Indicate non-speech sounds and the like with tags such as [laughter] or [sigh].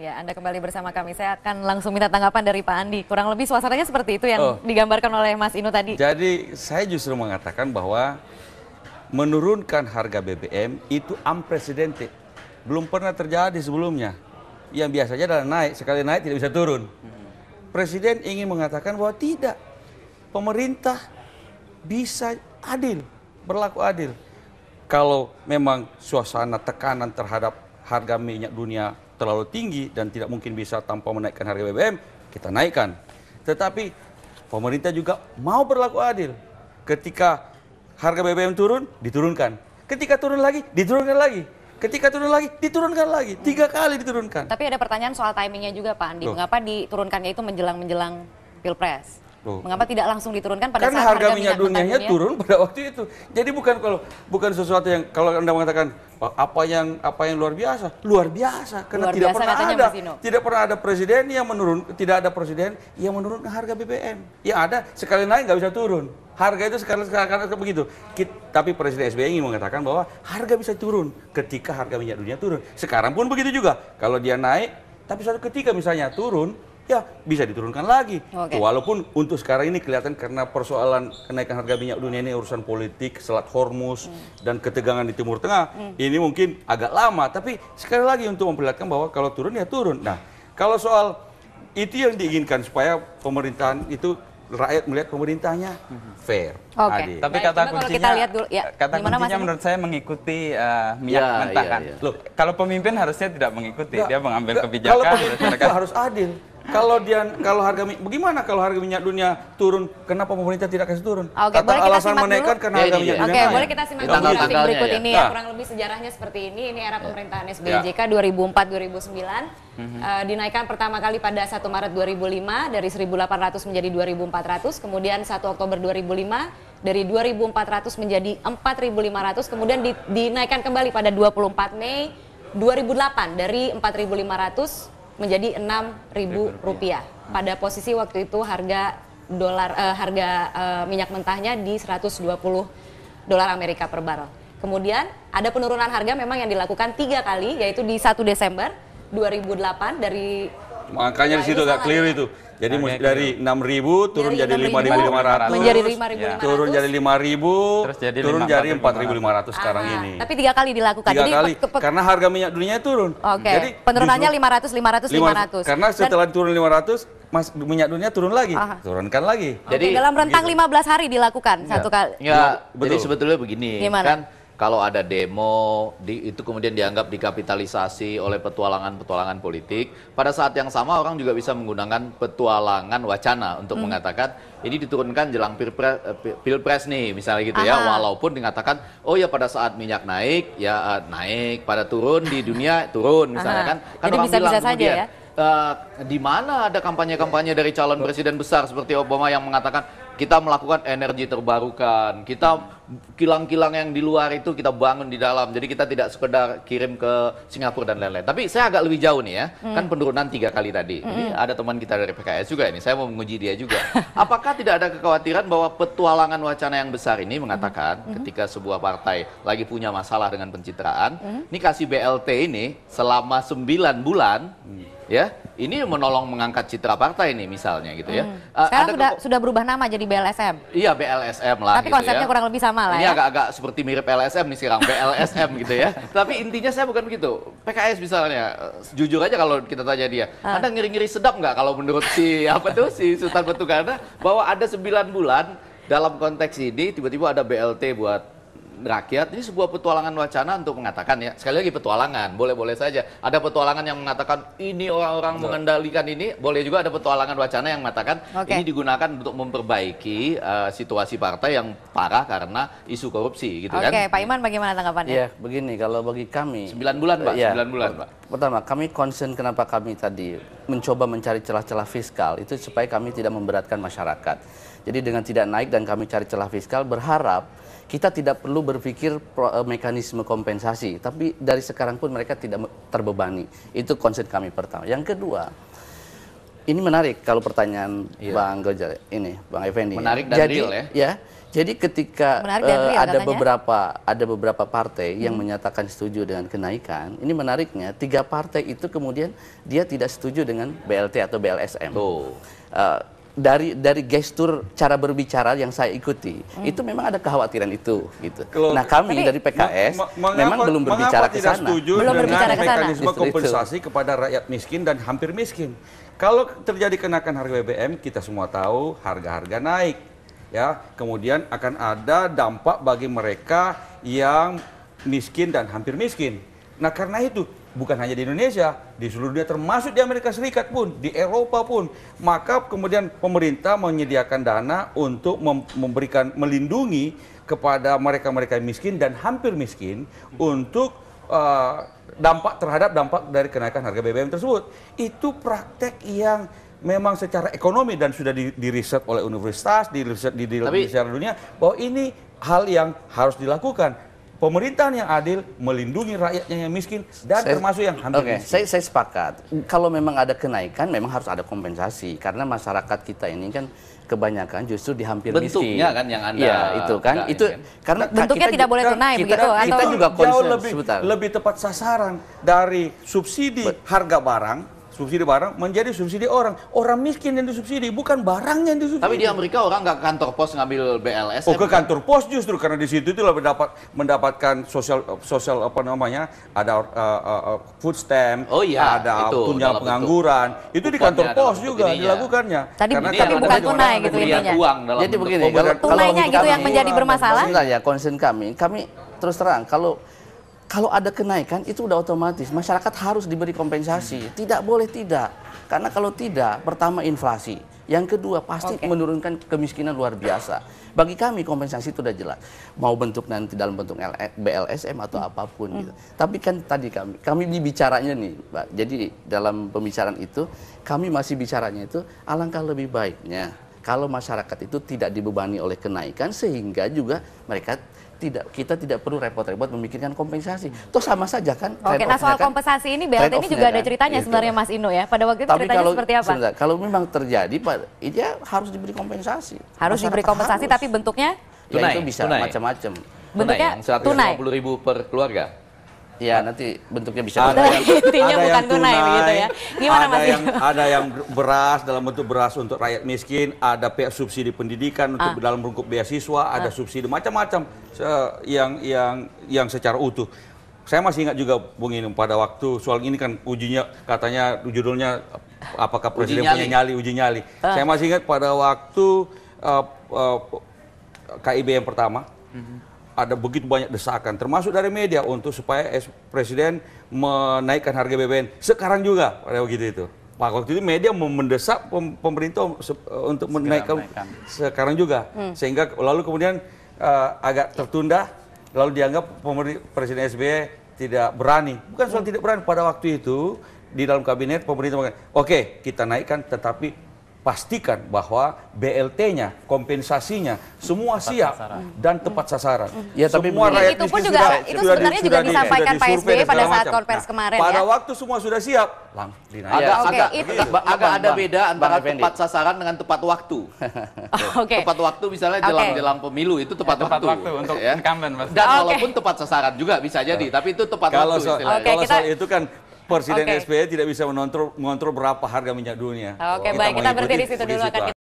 Ya, Anda kembali bersama kami. Saya akan langsung minta tanggapan dari Pak Andi. Kurang lebih suasananya seperti itu yang oh. digambarkan oleh Mas Inu tadi. Jadi, saya justru mengatakan bahwa menurunkan harga BBM itu unprecedented. Belum pernah terjadi sebelumnya. Yang biasanya adalah naik, sekali naik tidak bisa turun. Presiden ingin mengatakan bahwa tidak. Pemerintah bisa adil, berlaku adil. Kalau memang suasana tekanan terhadap harga minyak dunia terlalu tinggi dan tidak mungkin bisa tanpa menaikkan harga BBM, kita naikkan. Tetapi pemerintah juga mau berlaku adil. Ketika harga BBM turun, diturunkan. Ketika turun lagi, diturunkan lagi. Ketika turun lagi, diturunkan lagi. Tiga kali diturunkan. Tapi ada pertanyaan soal timingnya juga Pak Andi. Loh. Mengapa diturunkannya itu menjelang-menjelang Pilpres? Loh. Mengapa tidak langsung diturunkan pada Karena saat harga, harga minyak, minyak dunianya dunia? turun pada waktu itu. Jadi bukan kalau bukan sesuatu yang kalau Anda mengatakan apa yang apa yang luar biasa luar biasa karena luar tidak biasa pernah ada tidak pernah ada presiden yang menurun tidak ada presiden yang menurunkan harga BBM yang ada sekali naik nggak bisa turun harga itu sekarang sekarang begitu. Kita, tapi Presiden SBY ingin mengatakan bahwa harga bisa turun ketika harga minyak dunia turun. Sekarang pun begitu juga. Kalau dia naik, tapi suatu ketika misalnya turun, ya bisa diturunkan lagi. Okay. walaupun untuk sekarang ini kelihatan karena persoalan kenaikan harga minyak dunia ini urusan politik, selat Hormuz hmm. dan ketegangan di Timur Tengah, hmm. ini mungkin agak lama. Tapi sekali lagi untuk memperlihatkan bahwa kalau turun ya turun. Nah, kalau soal itu yang diinginkan supaya pemerintahan itu rakyat melihat pemerintahnya hmm. fair, okay. Tapi Baik, kata kuncinya, kita lihat dulu, ya, kata kuncinya masih... menurut saya mengikuti uh, minyak ya, mentah ya, kan. Ya. Loh, kalau pemimpin harusnya tidak mengikuti, ya, dia mengambil kebijakan. Kalau pemimpin harus adil kalau dia kalau harga bagaimana kalau harga minyak dunia turun, kenapa pemerintah tidak kasih turun? okay, kata alasan menaikkan karena ya, harga iya, iya, minyak iya. dunia. Oke, okay, boleh kita simak dulu ya, grafik berikut ya. ini ya. Kurang lebih sejarahnya seperti ini. Ini era ya. pemerintahan SBY JK 2004-2009. Mm-hmm. Uh, dinaikkan pertama kali pada 1 Maret 2005 dari 1.800 menjadi 2.400, kemudian 1 Oktober 2005 dari 2.400 menjadi 4.500, kemudian di, dinaikkan kembali pada 24 Mei 2008 dari 4.500 menjadi enam ribu rupiah. Pada posisi waktu itu harga dolar uh, harga uh, minyak mentahnya di 120 dolar Amerika per barrel. Kemudian ada penurunan harga memang yang dilakukan tiga kali yaitu di 1 Desember 2008 dari Makanya di situ agak clear itu. Jadi Agak dari enam ribu turun jadi lima ribu Menjadi ya. ratus, Turun jadi lima ribu, turun jadi empat ribu lima ratus sekarang ah, ini. Tapi tiga kali dilakukan. Tiga jadi, kali. Karena harga minyak dunia turun. Oke. Okay. Jadi penurunannya lima ratus, lima ratus, lima ratus. Karena setelah Dan, turun ratus, Mas minyak dunia turun lagi, aha. turunkan lagi. Okay. Jadi dalam rentang lima belas hari dilakukan ya. satu kali. Ya, Betul. jadi sebetulnya begini Gimana? kan kalau ada demo di, itu kemudian dianggap dikapitalisasi oleh petualangan-petualangan politik. Pada saat yang sama orang juga bisa menggunakan petualangan wacana untuk hmm. mengatakan ini diturunkan jelang pilpres, eh, pilpres nih misalnya gitu ya. Aha. ya. Walaupun dikatakan oh ya pada saat minyak naik ya eh, naik, pada turun di dunia turun misalnya kan. Kan orang bisa, bilang bisa saja ya. Uh, di mana ada kampanye-kampanye dari calon presiden besar seperti Obama yang mengatakan kita melakukan energi terbarukan, kita kilang-kilang yang di luar itu kita bangun di dalam. Jadi kita tidak sekedar kirim ke Singapura dan lain-lain. Tapi saya agak lebih jauh nih ya, Hmm. kan penurunan tiga kali tadi. Hmm. Ini ada teman kita dari PKS juga ini, saya mau menguji dia juga. [laughs] Apakah tidak ada kekhawatiran bahwa petualangan wacana yang besar ini mengatakan hmm. ketika sebuah partai lagi punya masalah dengan pencitraan, hmm. ini kasih BLT ini selama sembilan bulan. hmm ya ini menolong mengangkat citra partai ini misalnya gitu ya. Hmm. Eh, sekarang ada sudah sudah berubah nama jadi BLSM. Iya BLSM lah. Tapi gitu ya. konsepnya ya. kurang lebih sama lah. Ini ya. agak-agak seperti mirip LSM nih sekarang BLSM gitu ya. [laughs] Tapi intinya saya bukan begitu. PKS misalnya, eh, jujur aja kalau kita tanya dia, uh. anda ngiri-ngiri sedap nggak kalau menurut si [laughs] apa tuh si Sultan Batu karena bahwa ada 9 bulan dalam konteks ini tiba-tiba ada BLT buat rakyat ini sebuah petualangan wacana untuk mengatakan ya sekali lagi petualangan boleh-boleh saja ada petualangan yang mengatakan ini orang-orang mengendalikan ini boleh juga ada petualangan wacana yang mengatakan okay. ini digunakan untuk memperbaiki uh, situasi partai yang parah karena isu korupsi gitu okay, kan. Oke, Pak Iman bagaimana tanggapannya? Ya, begini kalau bagi kami sembilan bulan, Pak. Ya, 9 bulan, Pak. Pertama, kami concern kenapa kami tadi mencoba mencari celah-celah fiskal itu supaya kami tidak memberatkan masyarakat jadi dengan tidak naik dan kami cari celah fiskal berharap kita tidak perlu berpikir eh, mekanisme kompensasi, tapi dari sekarang pun mereka tidak terbebani. Itu konsep kami pertama. Yang kedua, ini menarik kalau pertanyaan iya. Bang Gojar ini, Bang Effendi. Menarik dan jadi, real ya. ya jadi ketika uh, real, ada katanya. beberapa ada beberapa partai hmm. yang menyatakan setuju dengan kenaikan, ini menariknya tiga partai itu kemudian dia tidak setuju dengan BLT atau BLSM. Tuh. Eh, uh, dari dari gestur cara berbicara yang saya ikuti hmm. itu memang ada kekhawatiran itu gitu. Kalau, nah kami dari PKS ma memang belum berbicara ke sana. Belum dengan berbicara ke sana. Mekanisme kompensasi itu. kepada rakyat miskin dan hampir miskin. Kalau terjadi kenaikan harga BBM kita semua tahu harga-harga naik ya. Kemudian akan ada dampak bagi mereka yang miskin dan hampir miskin. Nah karena itu bukan hanya di Indonesia, di seluruh dunia termasuk di Amerika Serikat pun, di Eropa pun. Maka kemudian pemerintah menyediakan dana untuk memberikan melindungi kepada mereka-mereka miskin dan hampir miskin untuk uh, dampak terhadap dampak dari kenaikan harga BBM tersebut. Itu praktek yang memang secara ekonomi dan sudah di, di riset oleh universitas, di riset di, di, di di dunia bahwa ini hal yang harus dilakukan pemerintahan yang adil melindungi rakyatnya yang miskin dan saya, termasuk yang hampir okay, miskin. Saya, saya sepakat. Kalau memang ada kenaikan, memang harus ada kompensasi karena masyarakat kita ini kan kebanyakan justru di hampir bentuknya miskin. kan yang anda ya, itu kan enggak, itu kan? karena bentuknya kita, tidak boleh tunai kan kita, begitu kita, atau kita juga jauh lebih lebih tepat sasaran dari subsidi But, harga barang subsidi barang menjadi subsidi orang. Orang miskin yang disubsidi, bukan barangnya yang disubsidi. Tapi di Amerika orang nggak ke kantor pos ngambil BLS. Oh, ke kantor pos justru karena di situ itu mendapat mendapatkan sosial sosial apa namanya? ada uh, uh, food stamp, oh, iya, ada punya tunjangan pengangguran. Bentuk, itu di kantor pos juga ininya. dilakukannya. Tadi karena tapi bukan tunai gitu intinya. Uang dalam Jadi begini, kalau tunainya gitu yang menjadi bermasalah. ya, concern kami, kami terus terang kalau kalau ada kenaikan itu udah otomatis masyarakat harus diberi kompensasi. Hmm. Tidak boleh tidak. Karena kalau tidak, pertama inflasi, yang kedua pasti okay. menurunkan kemiskinan luar biasa. Bagi kami kompensasi itu sudah jelas. Mau bentuk nanti dalam bentuk BLSM atau hmm. apapun gitu. hmm. Tapi kan tadi kami kami bicaranya nih, Pak. Jadi dalam pembicaraan itu kami masih bicaranya itu alangkah lebih baiknya kalau masyarakat itu tidak dibebani oleh kenaikan sehingga juga mereka tidak kita tidak perlu repot-repot memikirkan kompensasi. Itu sama saja kan. Oke, nah soal kan, kompensasi ini BLT ini juga ada kan, ceritanya itu. sebenarnya Mas Ino ya. Pada waktu itu Tapi ceritanya kalau, seperti apa? Sebentar, kalau memang terjadi Pak, ya harus diberi kompensasi. Harus Masyarakat diberi kompensasi harus. tapi bentuknya ya, tunai, itu bisa macam-macam. Bentuknya tunai. Yang 150 ribu per keluarga. Ya nanti bentuknya bisa ada yang, [laughs] ada bukan yang tunai, tunai gitu ya. Gimana ada yang, ada yang beras dalam bentuk beras untuk rakyat miskin, ada subsidi pendidikan untuk ah. dalam lingkup beasiswa, ada ah. subsidi macam-macam yang yang yang secara utuh. Saya masih ingat juga Bung Inung pada waktu soal ini kan ujinya katanya judulnya apakah presiden uji punya nyali uji nyali. Ah. Saya masih ingat pada waktu uh, eh, uh, eh, KIB yang pertama. Mm -hmm ada begitu banyak desakan, termasuk dari media untuk supaya Presiden menaikkan harga BBM sekarang juga, pada begitu itu. Pak waktu itu media mendesak pemerintah untuk menaikkan sekarang juga, hmm. sehingga lalu kemudian uh, agak tertunda, lalu dianggap Presiden SBY tidak berani. Bukan soal hmm. tidak berani pada waktu itu di dalam kabinet pemerintah oke okay, kita naikkan, tetapi pastikan bahwa BLT-nya, kompensasinya semua tepat siap sasaran. dan tepat sasaran. Hmm. Ya, tapi semua ya, rakyat itu pun juga sudah, itu sebenarnya sudah, juga sudah disampaikan Pak SBY pada saat konferensi nah, kemarin pada ya. waktu semua sudah siap, lang Ya, Agak, okay, agak, itu. agak, agak ada beda antara bang, tepat sasaran dengan tepat waktu. [laughs] okay. Tepat waktu misalnya jelang-jelang pemilu itu tepat, ya, tepat waktu. untuk ya. incumbent. Dan okay. walaupun tepat sasaran juga bisa jadi, tapi itu tepat kalau waktu. Kalau soal itu kan Presiden okay. SBY tidak bisa mengontrol, berapa harga minyak dunia. Oke, okay, baik. Kita berhenti di situ dulu akan